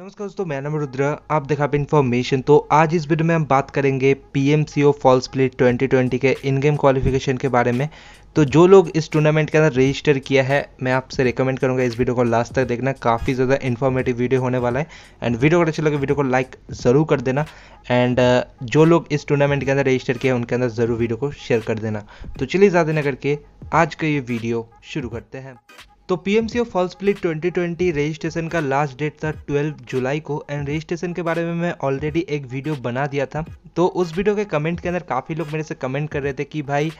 नमस्कार दोस्तों मैं नाम रुद्र आप देखा पे इन्फॉर्मेशन तो आज इस वीडियो में हम बात करेंगे P M C O fall split twenty twenty के इन गेम क्वालिफिकेशन के बारे में तो जो लोग इस टूर्नामेंट के अंदर रजिस्टर किया है मैं आपसे रिकमेंड करूंगा इस वीडियो को लास्ट तक देखना काफ़ी ज़्यादा इन्फॉर्मेटिव वीडियो होने वाला है एंड वीडियो अगर अच्छा लगे वीडियो को लाइक ज़रूर कर देना एंड uh, जो लोग इस टूर्नामेंट के अंदर रजिस्टर किया है उनके अंदर ज़रूर वीडियो को शेयर कर देना तो चलिए ज़्यादा न करके आज का ये वीडियो शुरू करते हैं तो PMCO split twenty twenty registration का लास्ट डेट था 12 जुलाई को एंड रजिस्ट्रेशन के बारे में मैं ऑलरेडी एक वीडियो बना दिया था तो उस वीडियो के कमेंट के अंदर काफ़ी लोग मेरे से कमेंट कर रहे थे कि भाई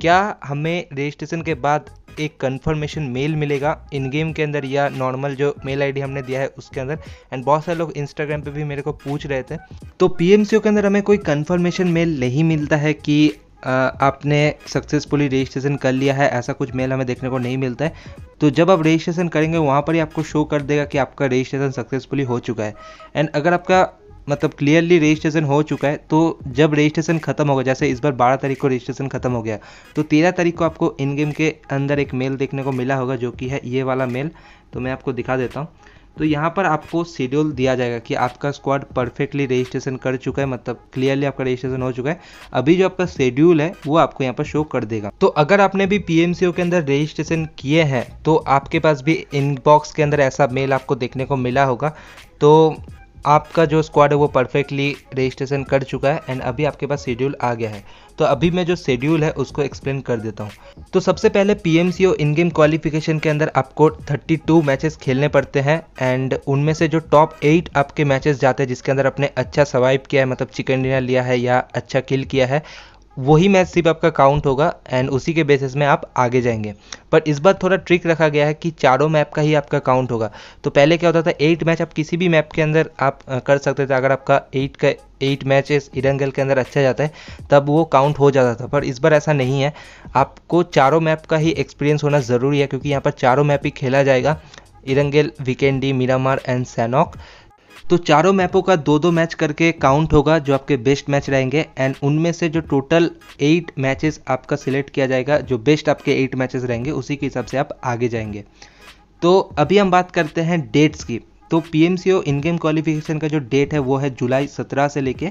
क्या हमें रजिस्ट्रेशन के बाद एक कंफर्मेशन मेल मिलेगा इन गेम के अंदर या नॉर्मल जो मेल आईडी हमने दिया है उसके अंदर एंड बहुत सारे लोग इंस्टाग्राम पे भी मेरे को पूछ रहे थे तो पीएमसीओ के अंदर हमें कोई कंफर्मेशन मेल नहीं मिलता है कि आपने सक्सेसफुली रजिस्ट्रेशन कर लिया है ऐसा कुछ मेल हमें देखने को नहीं मिलता है तो जब आप रजिस्ट्रेशन करेंगे वहाँ पर ही आपको शो कर देगा कि आपका रजिस्ट्रेशन सक्सेसफुली हो चुका है एंड अगर आपका मतलब क्लियरली रजिस्ट्रेशन हो चुका है तो जब रजिस्ट्रेशन खत्म होगा जैसे इस बार बारह तारीख को रजिस्ट्रेशन खत्म हो गया तो तेरह तारीख को आपको इन गेम के अंदर एक मेल देखने को मिला होगा जो कि है ये वाला मेल तो मैं आपको दिखा देता हूँ तो यहाँ पर आपको शेड्यूल दिया जाएगा कि आपका स्क्वाड परफेक्टली रजिस्ट्रेशन कर चुका है मतलब क्लियरली आपका रजिस्ट्रेशन हो चुका है अभी जो आपका शेड्यूल है वो आपको यहाँ पर शो कर देगा तो अगर आपने भी पी के अंदर रजिस्ट्रेशन किए हैं तो आपके पास भी इनबॉक्स के अंदर ऐसा मेल आपको देखने को मिला होगा तो आपका जो स्क्वाड है वो परफेक्टली रजिस्ट्रेशन कर चुका है एंड अभी आपके पास शेड्यूल आ गया है तो अभी मैं जो शेड्यूल है उसको एक्सप्लेन कर देता हूँ तो सबसे पहले P M C O in game qualification के अंदर आपको 32 मैचेस खेलने पड़ते हैं एंड उनमें से जो टॉप एट आपके मैचेस जाते हैं जिसके अंदर आपने अच्छा सर्वाइव किया है मतलब चिकन डिनर लिया है या अच्छा किल किया है वही मैच सिर्फ आपका काउंट होगा एंड उसी के बेसिस में आप आगे जाएंगे पर इस बार थोड़ा ट्रिक रखा गया है कि चारों मैप का ही आपका काउंट होगा तो पहले क्या होता था एट मैच आप किसी भी मैप के अंदर आप कर सकते थे अगर आपका एट का एट मैचेस इडनगल के अंदर अच्छा जाता है तब वो काउंट हो जाता था पर इस बार ऐसा नहीं है आपको चारों मैप का ही एक्सपीरियंस होना ज़रूरी है क्योंकि यहाँ पर चारों मैप ही खेला जाएगा Erangel Vikendi Miramar and Sanhok तो चारों मैपों का दो दो मैच करके काउंट होगा जो आपके बेस्ट मैच रहेंगे एंड उनमें से जो टोटल एट मैचेस आपका सिलेक्ट किया जाएगा जो बेस्ट आपके एट मैचेस रहेंगे उसी के हिसाब से आप आगे जाएंगे तो अभी हम बात करते हैं डेट्स की तो P M C O in game qualification का जो डेट है वो है जुलाई सत्रह से लेके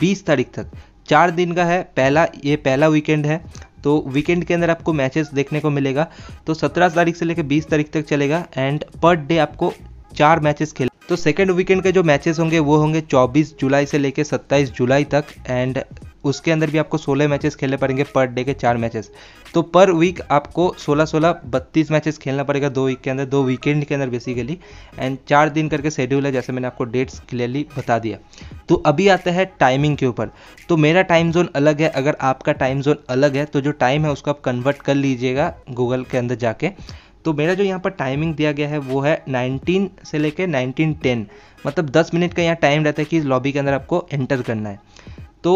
बीस तारीख तक चार दिन का है पहला ये पहला वीकेंड है तो वीकेंड के अंदर आपको मैचेस देखने को मिलेगा तो 17 तारीख से लेकर 20 तारीख तक चलेगा एंड पर डे आपको चार मैचेस खेल तो सेकेंड वीकेंड के जो मैचेस होंगे वो होंगे 24 जुलाई से लेकर 27 जुलाई तक एंड उसके अंदर भी आपको 16 मैचेस खेलने पड़ेंगे पर डे के चार मैचेस तो पर वीक आपको 16 16 बत्तीस मैचेस खेलना पड़ेगा दो वीक के अंदर दो वीकेंड के अंदर बेसिकली एंड चार दिन करके शेड्यूल है जैसे मैंने आपको डेट्स क्लियरली बता दिया तो अभी आता है टाइमिंग के ऊपर तो मेरा टाइम जोन अलग है अगर आपका टाइम जोन अलग है तो जो टाइम है उसको आप कन्वर्ट कर लीजिएगा गूगल के अंदर जाके तो मेरा जो यहाँ पर टाइमिंग दिया गया है वो है 19 से लेकर 1910 मतलब 10 मिनट का यहाँ टाइम रहता है कि इस लॉबी के अंदर आपको एंटर करना है तो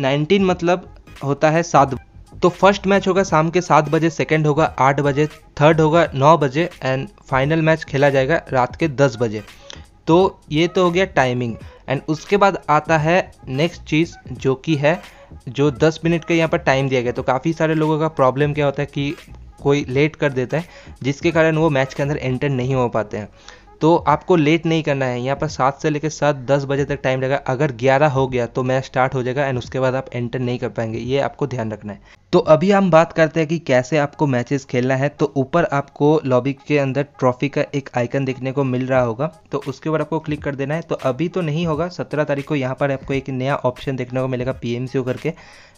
19 मतलब होता है सात तो फर्स्ट मैच होगा शाम के सात बजे सेकेंड होगा आठ बजे थर्ड होगा नौ बजे एंड फाइनल मैच खेला जाएगा रात के दस बजे तो ये तो हो गया टाइमिंग एंड उसके बाद आता है नेक्स्ट चीज़ जो कि है जो 10 मिनट का यहाँ पर टाइम दिया गया तो काफ़ी सारे लोगों का प्रॉब्लम क्या होता है कि कोई लेट कर देता है जिसके कारण वो मैच के अंदर एंटर नहीं हो पाते हैं तो आपको लेट नहीं करना है यहाँ पर सात से लेकर सात दस बजे तक टाइम लगा अगर ग्यारह हो गया तो मैच स्टार्ट हो जाएगा एंड उसके बाद आप एंटर नहीं कर पाएंगे ये आपको ध्यान रखना है तो अभी हम बात करते हैं कि कैसे आपको मैचेस खेलना है तो ऊपर आपको लॉबी के अंदर ट्रॉफी का एक आइकन देखने को मिल रहा होगा तो उसके ऊपर आपको क्लिक कर देना है तो अभी तो नहीं होगा सत्रह तारीख को यहाँ पर आपको एक नया ऑप्शन देखने को मिलेगा पी एम करके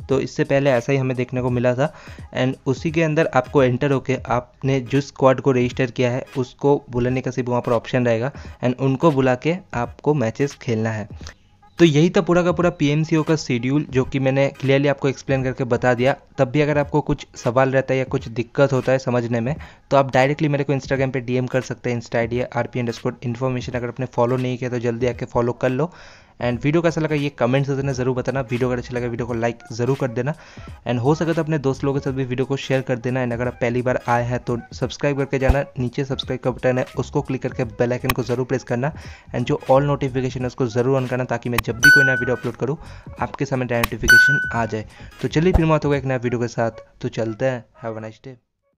तो इससे पहले ऐसा ही हमें देखने को मिला था एंड उसी के अंदर आपको एंटर होकर आपने जिस स्क्वाड को रजिस्टर किया है उसको बुलाने का सिर्फ वहाँ पर ऑप्शन ऑप्शन रहेगा एंड उनको बुला के आपको मैचेस खेलना है तो यही था पूरा का पूरा पी का शेड्यूल जो कि मैंने क्लियरली आपको एक्सप्लेन करके बता दिया तब भी अगर आपको कुछ सवाल रहता है या कुछ दिक्कत होता है समझने में तो आप डायरेक्टली मेरे को इंस्टाग्राम पे डीएम कर सकते हैं इंस्टा आइडिया आर पी इन्फॉर्मेशन अगर आपने फॉलो नहीं किया तो जल्दी आके फॉलो कर लो एंड वीडियो कैसा लगा ये कमेंट्स देना ज़रूर बताना वीडियो अगर अच्छा लगा वीडियो को लाइक ज़रूर कर देना एंड हो सके तो अपने दोस्त लोगों के साथ भी वीडियो को शेयर कर देना एंड अगर आप पहली बार आए हैं तो सब्सक्राइब करके जाना नीचे सब्सक्राइब का बटन है उसको क्लिक करके बेल आइकन को ज़रूर प्रेस करना एंड जो ऑल नोटिफिकेशन है उसको ज़रूर ऑन करना ताकि मैं जब भी कोई नया वीडियो अपलोड करूँ आपके सामने नोटिफिकेशन आ जाए तो चलिए फिर मत होगा एक नया वीडियो के साथ तो चलते हैं हैव अ नाइस डे